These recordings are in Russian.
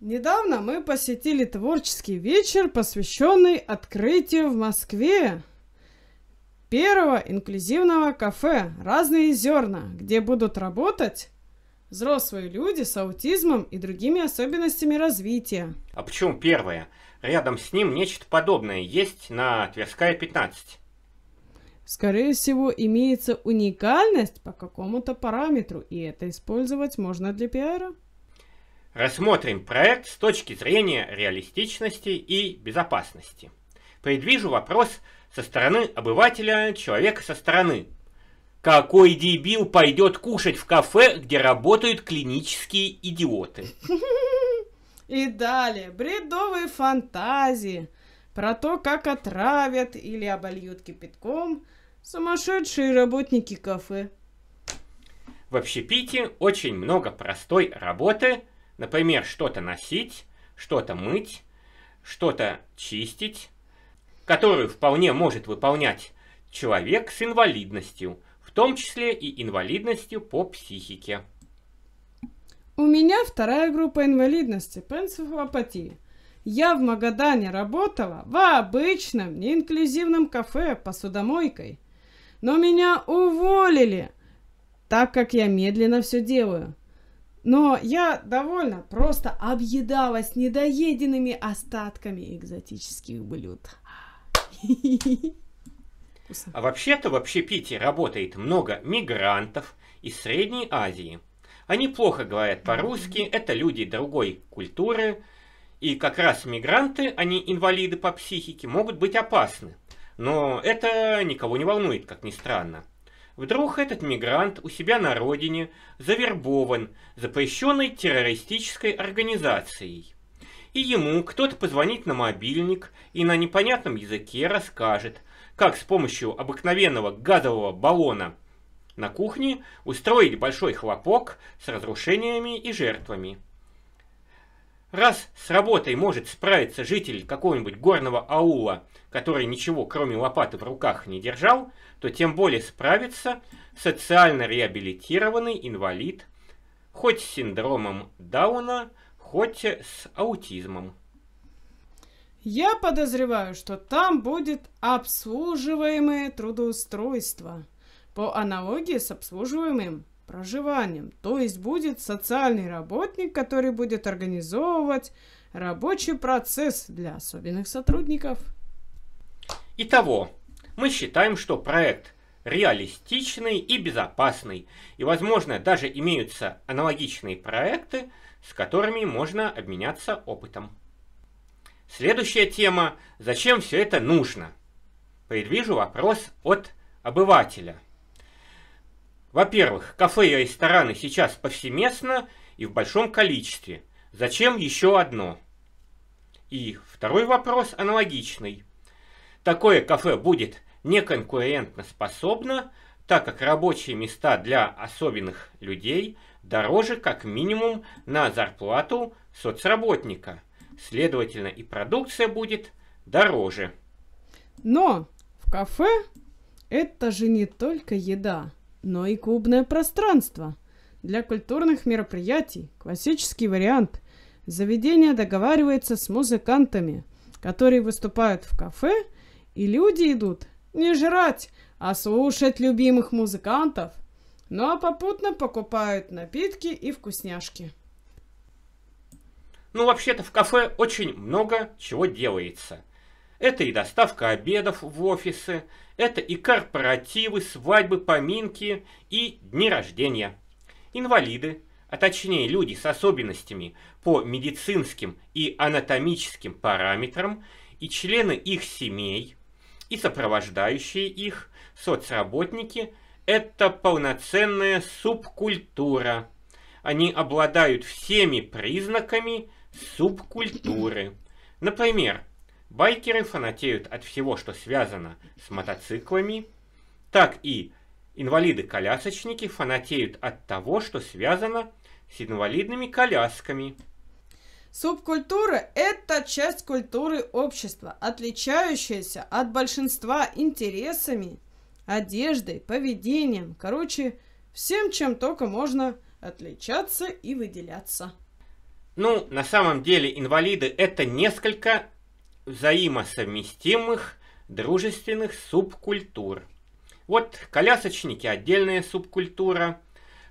Недавно мы посетили творческий вечер, посвященный открытию в Москве первого инклюзивного кафе «Разные зерна», где будут работать взрослые люди с аутизмом и другими особенностями развития. А почему первое? Рядом с ним нечто подобное есть на Тверская 15. Скорее всего, имеется уникальность по какому-то параметру, и это использовать можно для пиара. Рассмотрим проект с точки зрения реалистичности и безопасности. Предвижу вопрос со стороны обывателя, человека со стороны. Какой дебил пойдет кушать в кафе, где работают клинические идиоты? И далее, бредовые фантазии про то, как отравят или обольют кипятком сумасшедшие работники кафе. В общепите очень много простой работы – Например, что-то носить, что-то мыть, что-то чистить, которую вполне может выполнять человек с инвалидностью, в том числе и инвалидностью по психике. У меня вторая группа инвалидности – пенсифлопатия. Я в Магадане работала в обычном неинклюзивном кафе посудомойкой. Но меня уволили, так как я медленно все делаю – но я довольно просто объедалась недоеденными остатками экзотических блюд. А вообще-то в общепите работает много мигрантов из Средней Азии. Они плохо говорят по-русски, это люди другой культуры, и как раз мигранты, они а инвалиды по психике, могут быть опасны. Но это никого не волнует, как ни странно. Вдруг этот мигрант у себя на родине завербован запрещенной террористической организацией. И ему кто-то позвонит на мобильник и на непонятном языке расскажет, как с помощью обыкновенного газового баллона на кухне устроить большой хлопок с разрушениями и жертвами. Раз с работой может справиться житель какого-нибудь горного аула, который ничего кроме лопаты в руках не держал, то тем более справится социально реабилитированный инвалид, хоть с синдромом Дауна, хоть с аутизмом. Я подозреваю, что там будет обслуживаемое трудоустройство по аналогии с обслуживаемым проживанием. То есть будет социальный работник, который будет организовывать рабочий процесс для особенных сотрудников. Итого, мы считаем, что проект реалистичный и безопасный, и, возможно, даже имеются аналогичные проекты, с которыми можно обменяться опытом. Следующая тема – зачем все это нужно? Предвижу вопрос от обывателя – во-первых, кафе и рестораны сейчас повсеместно и в большом количестве. Зачем еще одно? И второй вопрос аналогичный. Такое кафе будет неконкурентно способно, так как рабочие места для особенных людей дороже как минимум на зарплату соцработника. Следовательно, и продукция будет дороже. Но в кафе это же не только еда но и клубное пространство. Для культурных мероприятий классический вариант. Заведение договаривается с музыкантами, которые выступают в кафе, и люди идут не жрать, а слушать любимых музыкантов, ну а попутно покупают напитки и вкусняшки. Ну, вообще-то в кафе очень много чего делается. Это и доставка обедов в офисы, это и корпоративы, свадьбы, поминки и дни рождения. Инвалиды, а точнее люди с особенностями по медицинским и анатомическим параметрам, и члены их семей, и сопровождающие их соцработники – это полноценная субкультура. Они обладают всеми признаками субкультуры. Например, Байкеры фанатеют от всего, что связано с мотоциклами, так и инвалиды-колясочники фанатеют от того, что связано с инвалидными колясками. Субкультура – это часть культуры общества, отличающаяся от большинства интересами, одеждой, поведением, короче, всем, чем только можно отличаться и выделяться. Ну, на самом деле инвалиды – это несколько взаимосовместимых дружественных субкультур. Вот колясочники – отдельная субкультура,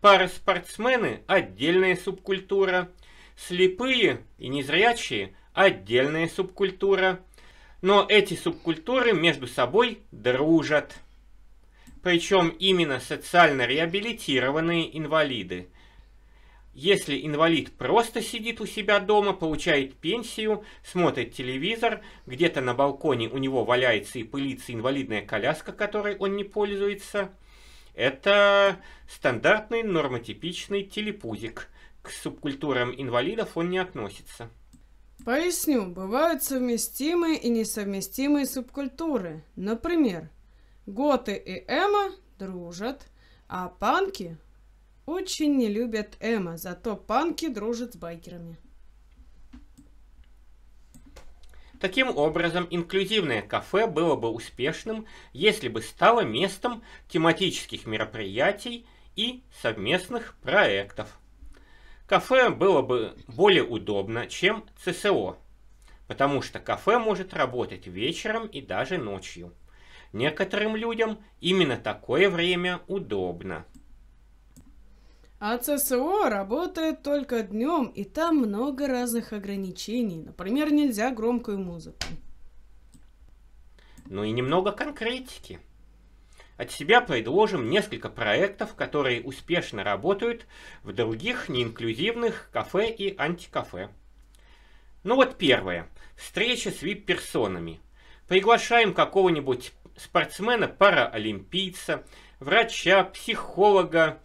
пара-спортсмены – отдельная субкультура, слепые и незрячие – отдельная субкультура. Но эти субкультуры между собой дружат. Причем именно социально реабилитированные инвалиды – если инвалид просто сидит у себя дома, получает пенсию, смотрит телевизор, где-то на балконе у него валяется и пылится инвалидная коляска, которой он не пользуется, это стандартный нормотипичный телепузик. К субкультурам инвалидов он не относится. Поясню, бывают совместимые и несовместимые субкультуры. Например, готы и эмо дружат, а панки очень не любят Эма, зато панки дружат с байкерами. Таким образом, инклюзивное кафе было бы успешным, если бы стало местом тематических мероприятий и совместных проектов. Кафе было бы более удобно, чем ЦСО, потому что кафе может работать вечером и даже ночью. Некоторым людям именно такое время удобно. А ЦСО работает только днем, и там много разных ограничений. Например, нельзя громкую музыку. Ну и немного конкретики. От себя предложим несколько проектов, которые успешно работают в других неинклюзивных кафе и антикафе. Ну вот первое. Встреча с вип-персонами. Приглашаем какого-нибудь спортсмена-параолимпийца, врача, психолога,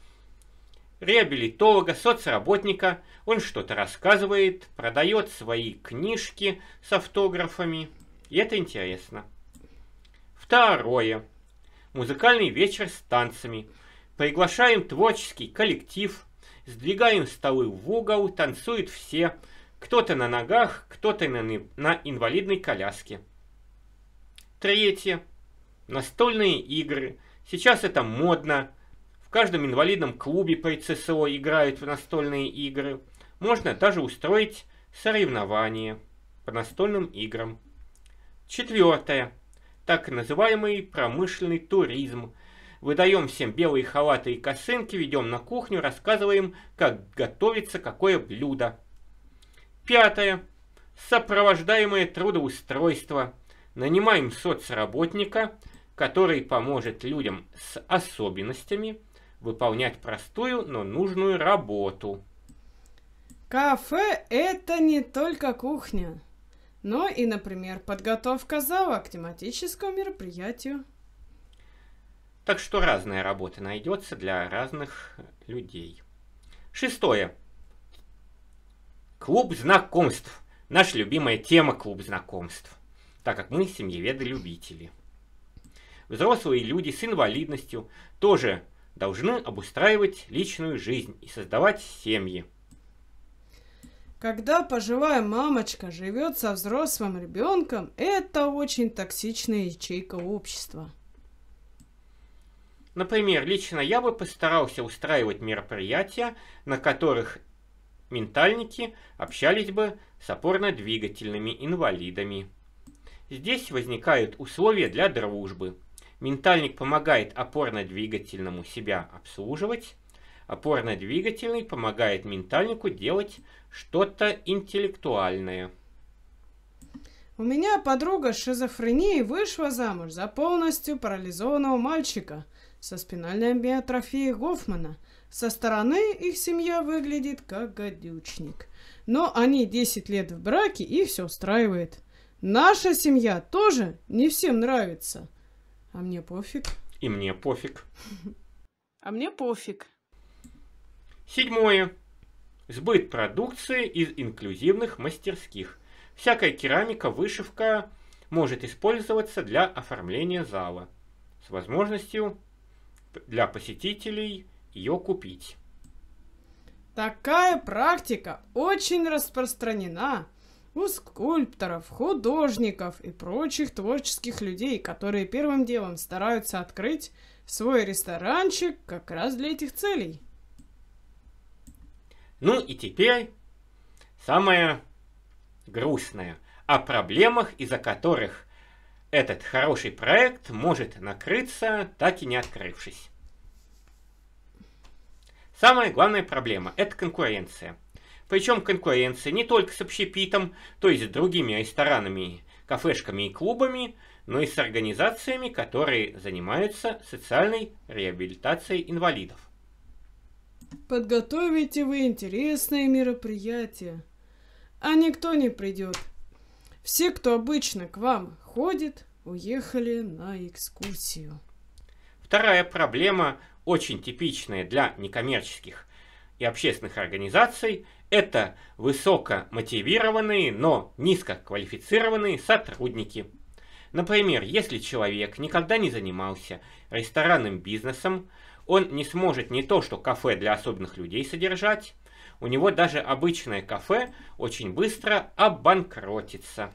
реабилитолога, соцработника. Он что-то рассказывает, продает свои книжки с автографами. И это интересно. Второе. Музыкальный вечер с танцами. Приглашаем творческий коллектив, сдвигаем столы в угол, танцуют все. Кто-то на ногах, кто-то на, на инвалидной коляске. Третье. Настольные игры. Сейчас это модно каждом инвалидном клубе при ЦСО играют в настольные игры. Можно даже устроить соревнования по настольным играм. Четвертое. Так называемый промышленный туризм. Выдаем всем белые халаты и косынки, ведем на кухню, рассказываем, как готовится какое блюдо. Пятое. Сопровождаемое трудоустройство. Нанимаем соцработника, который поможет людям с особенностями – выполнять простую, но нужную работу. Кафе – это не только кухня, но и, например, подготовка зала к тематическому мероприятию. Так что разная работа найдется для разных людей. Шестое. Клуб знакомств. Наша любимая тема клуб знакомств, так как мы семьеведы-любители. Взрослые люди с инвалидностью тоже должны обустраивать личную жизнь и создавать семьи. Когда пожилая мамочка живет со взрослым ребенком, это очень токсичная ячейка общества. Например, лично я бы постарался устраивать мероприятия, на которых ментальники общались бы с опорно-двигательными инвалидами. Здесь возникают условия для дружбы – Ментальник помогает опорно-двигательному себя обслуживать. Опорно-двигательный помогает ментальнику делать что-то интеллектуальное. У меня подруга с шизофренией вышла замуж за полностью парализованного мальчика со спинальной биотрофией Гофмана. Со стороны их семья выглядит как гадючник. Но они 10 лет в браке и все устраивает. Наша семья тоже не всем нравится. А мне пофиг. И мне пофиг. А мне пофиг. Седьмое. Сбыт продукции из инклюзивных мастерских. Всякая керамика, вышивка может использоваться для оформления зала с возможностью для посетителей ее купить. Такая практика очень распространена у скульпторов, художников и прочих творческих людей, которые первым делом стараются открыть свой ресторанчик как раз для этих целей. Ну и теперь самое грустное о проблемах, из-за которых этот хороший проект может накрыться, так и не открывшись. Самая главная проблема – это конкуренция. Причем конкуренция не только с общепитом, то есть с другими ресторанами, кафешками и клубами, но и с организациями, которые занимаются социальной реабилитацией инвалидов. Подготовите вы интересное мероприятие, а никто не придет. Все, кто обычно к вам ходит, уехали на экскурсию. Вторая проблема, очень типичная для некоммерческих и общественных организаций – это высокомотивированные, но низкоквалифицированные сотрудники. Например, если человек никогда не занимался ресторанным бизнесом, он не сможет не то что кафе для особенных людей содержать, у него даже обычное кафе очень быстро обанкротится.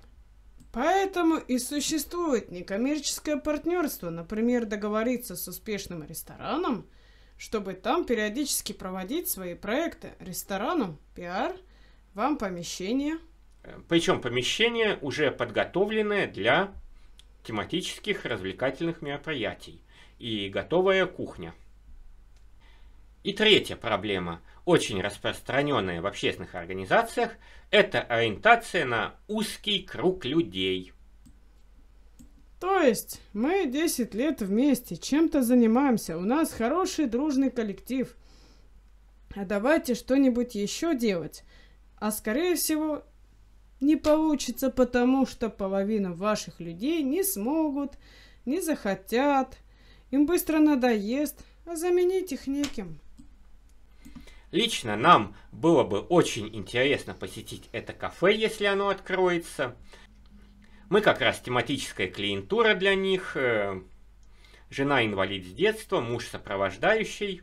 Поэтому и существует некоммерческое партнерство, например, договориться с успешным рестораном – чтобы там периодически проводить свои проекты. Ресторану пиар, вам помещение. Э, Причем помещение уже подготовленное для тематических развлекательных мероприятий и готовая кухня. И третья проблема, очень распространенная в общественных организациях, это ориентация на узкий круг людей – то есть мы 10 лет вместе, чем-то занимаемся, у нас хороший дружный коллектив. А давайте что-нибудь еще делать. А скорее всего не получится, потому что половина ваших людей не смогут, не захотят, им быстро надоест, а заменить их неким. Лично нам было бы очень интересно посетить это кафе, если оно откроется. Мы как раз тематическая клиентура для них. Э, жена инвалид с детства, муж сопровождающий.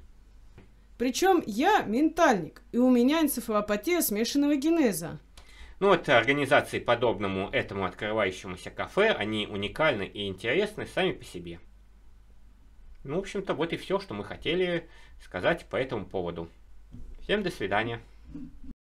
Причем я ментальник, и у меня энцефалопатия смешанного генеза. Ну вот организации, подобному этому открывающемуся кафе, они уникальны и интересны сами по себе. Ну, в общем-то, вот и все, что мы хотели сказать по этому поводу. Всем до свидания.